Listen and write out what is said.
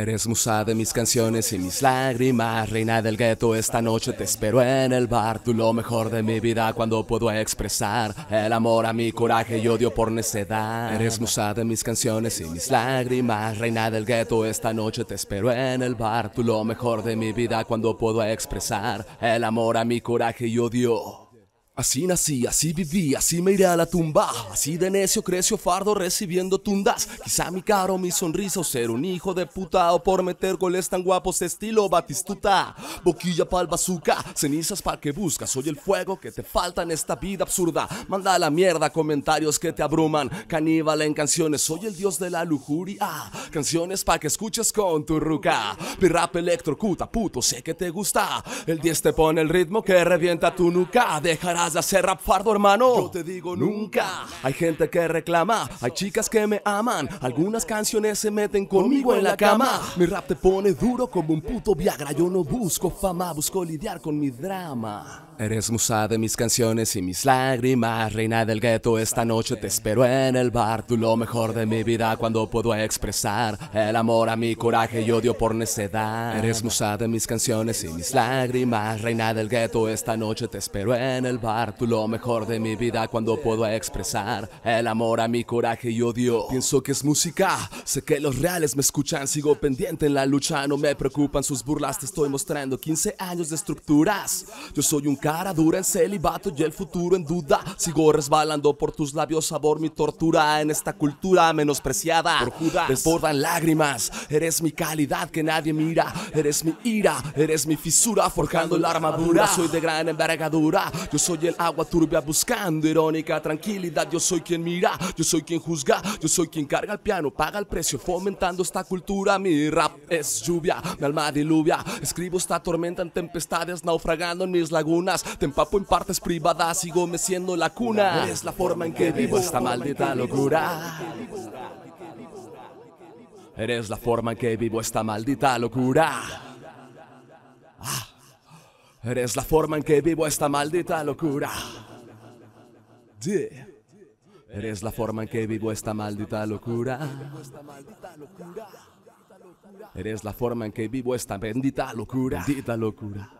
Eres musa de mis canciones y mis lágrimas, reina del gueto, esta noche te espero en el bar, tú lo mejor de mi vida cuando puedo expresar el amor a mi coraje y odio por necedad. Eres musa de mis canciones y mis lágrimas, reina del gueto, esta noche te espero en el bar, tú lo mejor de mi vida cuando puedo expresar el amor a mi coraje y odio Así nací, así viví, así me iré a la tumba. Así de necio creció fardo recibiendo tundas. Quizá mi caro, mi sonrisa ser un hijo de puta o por meter goles tan guapos estilo Batistuta. Boquilla pa'l bazooka, cenizas pa'l que buscas. Soy el fuego que te falta en esta vida absurda. Manda a la mierda comentarios que te abruman. Caníbal en canciones, soy el dios de la lujuria. Canciones pa' que escuches con tu ruca. Mi rap electrocuta, puto, sé que te gusta. El 10 te pone el ritmo que revienta tu nuca. Dejará de hacer rap fardo, hermano. Yo te digo nunca. Hay gente que reclama, hay chicas que me aman. Algunas canciones se meten conmigo en la cama. Mi rap te pone duro como un puto Viagra. Yo no busco fama, busco lidiar con mi drama. Eres musa de mis canciones y mis lágrimas, reina del gueto. Esta noche te espero en el bar. Tú lo mejor de mi vida cuando puedo expresar el amor a mi coraje y odio por necedad. Eres musa de mis canciones y mis lágrimas, reina del gueto. Esta noche te espero en el bar tú lo mejor de mi vida cuando puedo expresar el amor a mi coraje y odio. Pienso que es música, sé que los reales me escuchan, sigo pendiente en la lucha, no me preocupan sus burlas, te estoy mostrando 15 años de estructuras. Yo soy un cara dura en celibato y el futuro en duda, sigo resbalando por tus labios, sabor mi tortura en esta cultura menospreciada. Por Judas lágrimas, eres mi calidad que nadie mira, eres mi ira, eres mi fisura forjando la armadura, soy de gran envergadura, yo soy y el agua turbia buscando irónica tranquilidad. Yo soy quien mira, yo soy quien juzga, yo soy quien carga el piano, paga el precio, fomentando esta cultura. Mi rap es lluvia, mi alma diluvia. Escribo esta tormenta en tempestades, naufragando en mis lagunas. Te empapo en partes privadas, sigo meciendo la cuna. Eres la forma en que vivo esta maldita locura. Eres la forma en que vivo esta maldita locura. Eres la forma en que vivo esta maldita locura. Eres la forma en que vivo esta maldita locura. Eres la forma en que vivo esta Bendita locura.